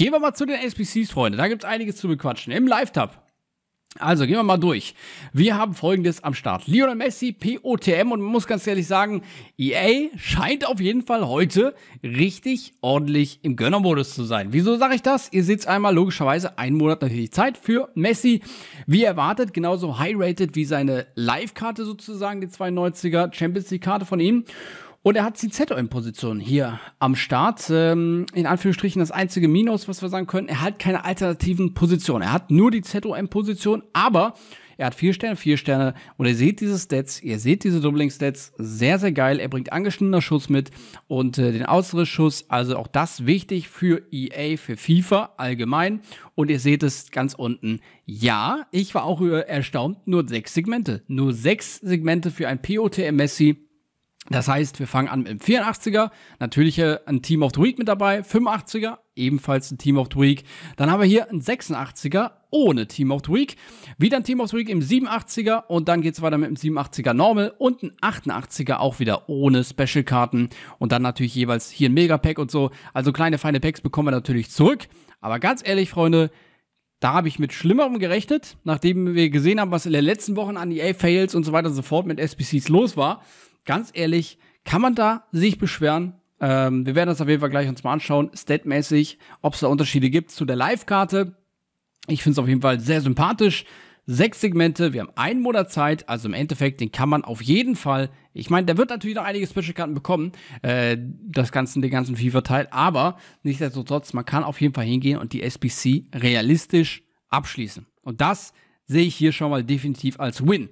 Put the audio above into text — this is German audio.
Gehen wir mal zu den SBCs, Freunde. Da gibt es einiges zu bequatschen. Im Live-Tab. Also gehen wir mal durch. Wir haben folgendes am Start. Lionel Messi, POTM und man muss ganz ehrlich sagen, EA scheint auf jeden Fall heute richtig ordentlich im Gönnermodus zu sein. Wieso sage ich das? Ihr seht einmal logischerweise einen Monat natürlich Zeit für Messi. Wie erwartet, genauso high-rated wie seine Live-Karte sozusagen, die 92er Champions League-Karte von ihm. Und er hat die ZOM-Position hier am Start. Ähm, in Anführungsstrichen das einzige Minus, was wir sagen können, er hat keine alternativen Positionen. Er hat nur die ZOM-Position, aber er hat vier Sterne, vier Sterne. Und ihr seht diese Stats, ihr seht diese Doubling-Stats, sehr, sehr geil. Er bringt angeschnittener Schuss mit und äh, den Ausrissschuss. Also auch das wichtig für EA, für FIFA allgemein. Und ihr seht es ganz unten. Ja, ich war auch erstaunt, nur sechs Segmente. Nur sechs Segmente für ein POTM Messi das heißt, wir fangen an mit dem 84er, natürlich äh, ein Team of the Week mit dabei, 85er, ebenfalls ein Team of the Week. Dann haben wir hier ein 86er ohne Team of the Week, wieder ein Team of the Week im 87er und dann geht es weiter mit dem 87er Normal und ein 88er auch wieder ohne Special-Karten und dann natürlich jeweils hier ein Megapack und so. Also kleine, feine Packs bekommen wir natürlich zurück. Aber ganz ehrlich, Freunde, da habe ich mit Schlimmerem gerechnet, nachdem wir gesehen haben, was in den letzten Wochen an EA-Fails und so weiter und so fort mit SPCs los war ganz ehrlich, kann man da sich beschweren? Ähm, wir werden das auf jeden Fall gleich uns mal anschauen, statmäßig, ob es da Unterschiede gibt zu der Live-Karte. Ich finde es auf jeden Fall sehr sympathisch. Sechs Segmente, wir haben einen Monat Zeit, also im Endeffekt, den kann man auf jeden Fall. Ich meine, der wird natürlich noch einige Special-Karten bekommen, äh, das Ganze, den ganzen FIFA-Teil, aber nichtsdestotrotz, man kann auf jeden Fall hingehen und die SBC realistisch abschließen. Und das sehe ich hier schon mal definitiv als Win.